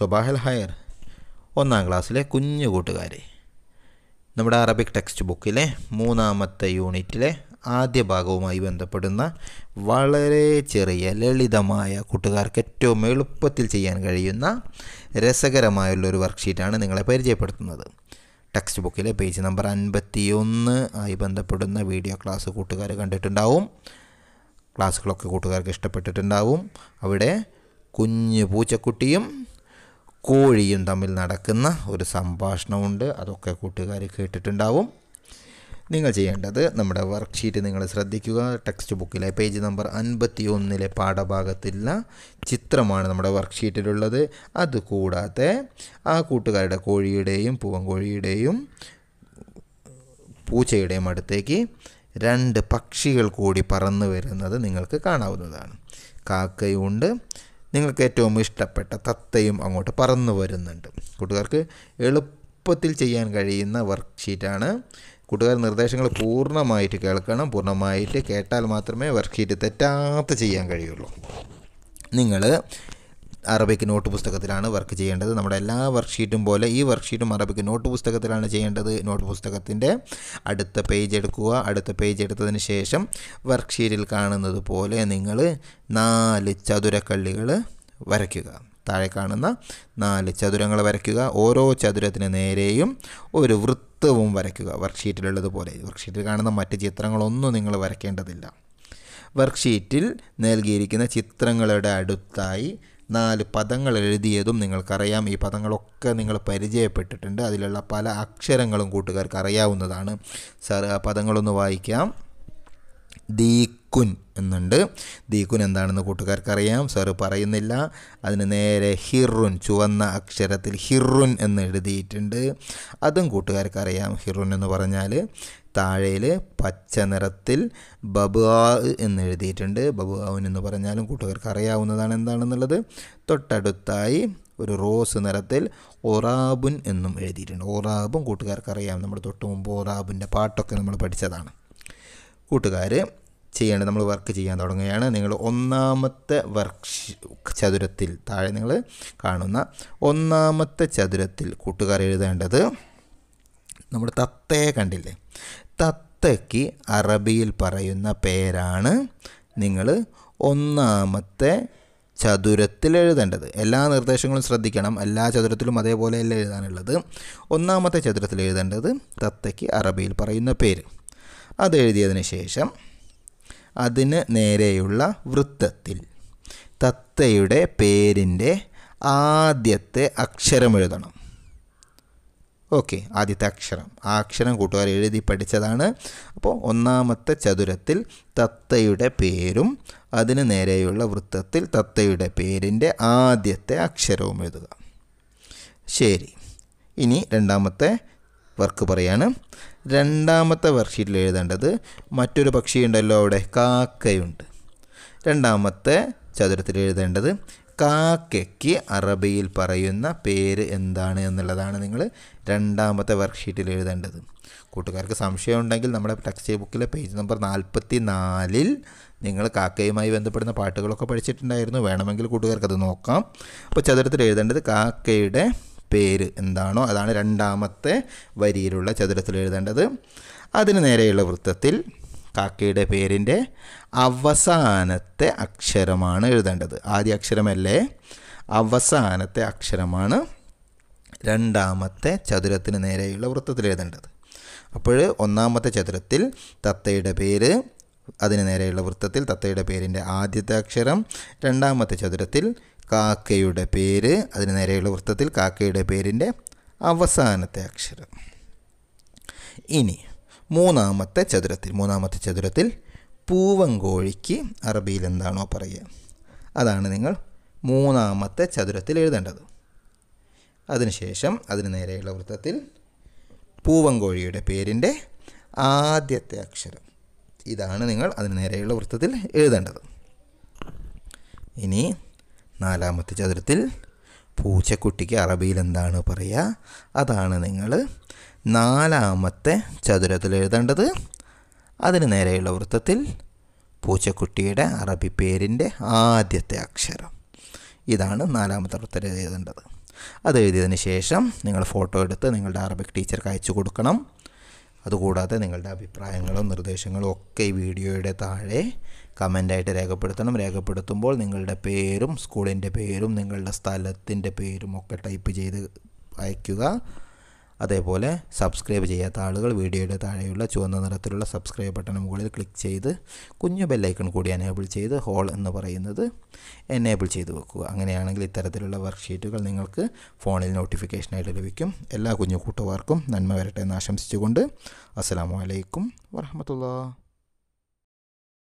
സുബാഹൽ higher ഒന്നാം ക്ലാസ്സിലെ കുഞ്ഞു കൂട്ടുകാരെ നമ്മുടെ അറബിക് ടെക്സ്റ്റ് ബുക്കിലെ മൂന്നാമത്തെ യൂണിറ്റിലെ ആദ്യ ഭാഗവുമായി ബന്ധപ്പെടുന്ന വളരെ ചെറിയ ലളിതമായ കൂട്ടുകാർക്ക് ഏറ്റവും എളുപ്പത്തിൽ ചെയ്യാൻ കഴിയുന്ന രസകരമായുള്ളൊരു വർക്ക്ഷീറ്റാണ് നിങ്ങളെ പരിചയപ്പെടുത്തുന്നത് ടെക്സ്റ്റ് ബുക്കിലെ പേജ് നമ്പർ അൻപത്തി ഒന്ന് ആയി ബന്ധപ്പെടുന്ന വീഡിയോ ക്ലാസ് കൂട്ടുകാർ കണ്ടിട്ടുണ്ടാവും ക്ലാസ്സുകളൊക്കെ കൂട്ടുകാർക്ക് ഇഷ്ടപ്പെട്ടിട്ടുണ്ടാവും അവിടെ കുഞ്ഞു പൂച്ചക്കുട്ടിയും കോഴിയും തമ്മിൽ നടക്കുന്ന ഒരു സംഭാഷണമുണ്ട് അതൊക്കെ കൂട്ടുകാർ കേട്ടിട്ടുണ്ടാവും നിങ്ങൾ ചെയ്യേണ്ടത് നമ്മുടെ വർക്ക് ഷീറ്റ് നിങ്ങൾ ശ്രദ്ധിക്കുക ടെക്സ്റ്റ് ബുക്കിലെ പേജ് നമ്പർ അൻപത്തി ഒന്നിലെ പാഠഭാഗത്തുള്ള ചിത്രമാണ് നമ്മുടെ വർക്ക് ഷീറ്റിലുള്ളത് അതുകൂടാതെ ആ കൂട്ടുകാരുടെ കോഴിയുടെയും പൂവൻകോഴിയുടെയും പൂച്ചയുടെയും അടുത്തേക്ക് രണ്ട് പക്ഷികൾ കൂടി പറന്നു വരുന്നത് നിങ്ങൾക്ക് കാണാവുന്നതാണ് കാക്കയുണ്ട് നിങ്ങൾക്ക് ഏറ്റവും ഇഷ്ടപ്പെട്ട തത്തയും അങ്ങോട്ട് പറന്നു വരുന്നുണ്ട് കൂട്ടുകാർക്ക് എളുപ്പത്തിൽ ചെയ്യാൻ കഴിയുന്ന വർക്ക് ഷീറ്റാണ് കൂട്ടുകാർ നിർദ്ദേശങ്ങൾ പൂർണ്ണമായിട്ട് കേൾക്കണം പൂർണ്ണമായിട്ട് കേട്ടാൽ മാത്രമേ വർക്ക് ഷീറ്റ് തെറ്റാത്ത ചെയ്യാൻ കഴിയുള്ളൂ നിങ്ങൾ അറബിക് നോട്ട് പുസ്തകത്തിലാണ് വർക്ക് ചെയ്യേണ്ടത് നമ്മുടെ എല്ലാ വർക്ക് ഷീറ്റും പോലെ ഈ വർക്ക് ഷീറ്റും അറബിക് നോട്ട് പുസ്തകത്തിലാണ് ചെയ്യേണ്ടത് നോട്ട് പുസ്തകത്തിൻ്റെ അടുത്ത പേജ് എടുക്കുക അടുത്ത പേജ് എടുത്തതിന് ശേഷം വർക്ക് ഷീറ്റിൽ കാണുന്നത് പോലെ നിങ്ങൾ നാല് ചതുരക്കള്ളികൾ വരയ്ക്കുക താഴെ കാണുന്ന നാല് ചതുരങ്ങൾ വരയ്ക്കുക ഓരോ ചതുരത്തിന് നേരെയും ഒരു വൃത്തവും വരയ്ക്കുക വർക്ക്ഷീറ്റിലുള്ളതുപോലെ വർക്ക്ഷീറ്റിൽ കാണുന്ന മറ്റ് ചിത്രങ്ങളൊന്നും നിങ്ങൾ വരയ്ക്കേണ്ടതില്ല വർക്ക്ഷീറ്റിൽ നൽകിയിരിക്കുന്ന ചിത്രങ്ങളുടെ അടുത്തായി നാല് പദങ്ങൾ എഴുതിയതും നിങ്ങൾക്കറിയാം ഈ പദങ്ങളൊക്കെ നിങ്ങൾ പരിചയപ്പെട്ടിട്ടുണ്ട് അതിലുള്ള പല അക്ഷരങ്ങളും കൂട്ടുകാർക്ക് അറിയാവുന്നതാണ് സാർ ആ പദങ്ങളൊന്ന് വായിക്കാം ദീ കുൻ എന്നുണ്ട് ദീകുൻ എന്താണെന്ന് കൂട്ടുകാർക്കറിയാം അറിയാം പറയുന്നില്ല അതിന് നേരെ ഹിറുൻ ചുവന്ന അക്ഷരത്തിൽ ഹിറുൻ എന്ന് എഴുതിയിട്ടുണ്ട് അതും കൂട്ടുകാർക്കറിയാം അറിയാം ഹിറുൻ എന്ന് പറഞ്ഞാൽ താഴയിൽ പച്ച നിറത്തിൽ ബബുആ എന്ന് എഴുതിയിട്ടുണ്ട് ബബുആൻ എന്ന് പറഞ്ഞാലും കൂട്ടുകാർക്ക് അറിയാവുന്നതാണ് എന്താണെന്നുള്ളത് തൊട്ടടുത്തായി ഒരു റോസ് നിറത്തിൽ ഒറാബുൻ എന്നും എഴുതിയിട്ടുണ്ട് ഒറാബും കൂട്ടുകാർക്ക് അറിയാം നമ്മൾ തൊട്ട് മുമ്പ് ഒറാബിൻ്റെ പാട്ടൊക്കെ നമ്മൾ പഠിച്ചതാണ് കൂട്ടുകാർ ചെയ്യേണ്ടത് നമ്മൾ വർക്ക് ചെയ്യാൻ തുടങ്ങുകയാണ് നിങ്ങൾ ഒന്നാമത്തെ വർക്ക് ചതുരത്തിൽ താഴെ നിങ്ങൾ കാണുന്ന ഒന്നാമത്തെ ചതുരത്തിൽ കൂട്ടുകാർ എഴുതേണ്ടത് നമ്മുടെ തത്തയെ കണ്ടില്ലേ തത്തയ്ക്ക് അറബിയിൽ പറയുന്ന പേരാണ് നിങ്ങൾ ഒന്നാമത്തെ ചതുരത്തിൽ എഴുതേണ്ടത് എല്ലാ നിർദ്ദേശങ്ങളും ശ്രദ്ധിക്കണം എല്ലാ ചതുരത്തിലും അതേപോലെയല്ല എഴുതാനുള്ളത് ഒന്നാമത്തെ ചതുരത്തിൽ എഴുതേണ്ടത് തത്തയ്ക്ക് അറബിയിൽ പറയുന്ന പേര് അത് എഴുതിയതിന് ശേഷം അതിന് നേരെയുള്ള വൃത്തത്തിൽ തത്തയുടെ പേരിൻ്റെ ആദ്യത്തെ അക്ഷരം എഴുതണം ഓക്കെ ആദ്യത്തെ അക്ഷരം ആ അക്ഷരം കൂട്ടുകാർ എഴുതി പഠിച്ചതാണ് അപ്പോൾ ഒന്നാമത്തെ ചതുരത്തിൽ തത്തയുടെ പേരും അതിന് നേരെയുള്ള വൃത്തത്തിൽ തത്തയുടെ പേരിൻ്റെ ആദ്യത്തെ അക്ഷരവും എഴുതുക ശരി ഇനി രണ്ടാമത്തെ വർക്ക് പറയാണ് രണ്ടാമത്തെ വർഷീറ്റിൽ എഴുതേണ്ടത് മറ്റൊരു പക്ഷിയുണ്ടല്ലോ അവിടെ കാക്കയുണ്ട് രണ്ടാമത്തെ ചതുരത്തിൽ എഴുതേണ്ടത് കാക്കയ്ക്ക് അറബിയിൽ പറയുന്ന പേര് എന്താണ് എന്നുള്ളതാണ് നിങ്ങൾ രണ്ടാമത്തെ വർക്ക്ഷീറ്റിൽ എഴുതേണ്ടത് കൂട്ടുകാർക്ക് സംശയം ഉണ്ടെങ്കിൽ നമ്മുടെ ടെക്സ്റ്റ് ബുക്കിലെ പേജ് നമ്പർ നാൽപ്പത്തി നാലിൽ നിങ്ങൾ കാക്കയുമായി ബന്ധപ്പെടുന്ന പാട്ടുകളൊക്കെ പഠിച്ചിട്ടുണ്ടായിരുന്നു വേണമെങ്കിൽ കൂട്ടുകാർക്ക് അത് നോക്കാം അപ്പോൾ ചതുരത്തിൽ എഴുതേണ്ടത് കാക്കയുടെ പേര് എന്താണോ അതാണ് രണ്ടാമത്തെ വരിയിലുള്ള ചതുരത്തിൽ എഴുതേണ്ടത് അതിന് നേരെയുള്ള വൃത്തത്തിൽ കാക്കയുടെ പേരിൻ്റെ അവസാനത്തെ അക്ഷരമാണ് എഴുതേണ്ടത് ആദ്യ അക്ഷരമല്ലേ അവസാനത്തെ അക്ഷരമാണ് രണ്ടാമത്തെ ചതുരത്തിന് നേരെയുള്ള വൃത്തത്തിൽ എഴുതേണ്ടത് അപ്പോൾ ഒന്നാമത്തെ ചതുരത്തിൽ തത്തയുടെ പേര് അതിന് നേരെയുള്ള വൃത്തത്തിൽ തത്തയുടെ പേരിൻ്റെ ആദ്യത്തെ അക്ഷരം രണ്ടാമത്തെ ചതുരത്തിൽ കാക്കയുടെ പേര് അതിന് നേരെയുള്ള വൃത്തത്തിൽ കാക്കയുടെ പേരിൻ്റെ അവസാനത്തെ അക്ഷരം ഇനി മൂന്നാമത്തെ ചതുരത്തിൽ മൂന്നാമത്തെ ചതുരത്തിൽ പൂവങ്കോഴിക്ക് അറബിയിൽ എന്താണോ പറയുക അതാണ് നിങ്ങൾ മൂന്നാമത്തെ ചതുരത്തിൽ എഴുതേണ്ടത് അതിനുശേഷം അതിന് നേരെയുള്ള വൃത്തത്തിൽ പൂവങ്കോഴിയുടെ പേരിൻ്റെ ആദ്യത്തെ അക്ഷരം ഇതാണ് നിങ്ങൾ അതിന് നേരെയുള്ള വൃത്തത്തിൽ എഴുതേണ്ടത് ഇനി നാലാമത്തെ ചതുരത്തിൽ പൂച്ചക്കുട്ടിക്ക് അറബിയിൽ എന്താണ് പറയുക അതാണ് നിങ്ങൾ നാലാമത്തെ ചതുരത്തിൽ എഴുതേണ്ടത് അതിന് നേരെയുള്ള വൃത്തത്തിൽ പൂച്ചക്കുട്ടിയുടെ അറബി പേരിൻ്റെ ആദ്യത്തെ അക്ഷരം ഇതാണ് നാലാമത്തെ വൃത്തത്തിൽ എഴുതേണ്ടത് അത് എഴുതിയതിന് ശേഷം നിങ്ങൾ ഫോട്ടോ എടുത്ത് നിങ്ങളുടെ അറബിക് ടീച്ചർക്ക് അയച്ചു കൊടുക്കണം അതുകൂടാതെ നിങ്ങളുടെ അഭിപ്രായങ്ങളും നിർദ്ദേശങ്ങളും ഒക്കെ ഈ വീഡിയോയുടെ താഴെ കമൻ്റായിട്ട് രേഖപ്പെടുത്തണം രേഖപ്പെടുത്തുമ്പോൾ നിങ്ങളുടെ പേരും സ്കൂളിൻ്റെ പേരും നിങ്ങളുടെ സ്ഥലത്തിൻ്റെ പേരും ഒക്കെ ടൈപ്പ് ചെയ്ത് അയയ്ക്കുക അതേപോലെ സബ്സ്ക്രൈബ് ചെയ്യാത്ത ആളുകൾ വീഡിയോയുടെ താഴെയുള്ള ചുവന്ന നിറത്തിലുള്ള സബ്സ്ക്രൈബ് ബട്ടൺ മുകളിൽ ക്ലിക്ക് ചെയ്ത് കുഞ്ഞു ബെല്ലൈക്കൺ കൂടി എനേബിൾ ചെയ്ത് ഹോൾ എന്ന് പറയുന്നത് എനേബിൾ ചെയ്ത് വെക്കുക അങ്ങനെയാണെങ്കിൽ ഇത്തരത്തിലുള്ള വർക്ക്ഷീറ്റുകൾ നിങ്ങൾക്ക് ഫോണിൽ നോട്ടിഫിക്കേഷനായിട്ട് ലഭിക്കും എല്ലാ കുഞ്ഞു കൂട്ടുകാർക്കും നന്മ വരട്ടെ എന്ന് ആശംസിച്ചുകൊണ്ട് അസ്സാം വലൈക്കും വാഹമത്തുള്ള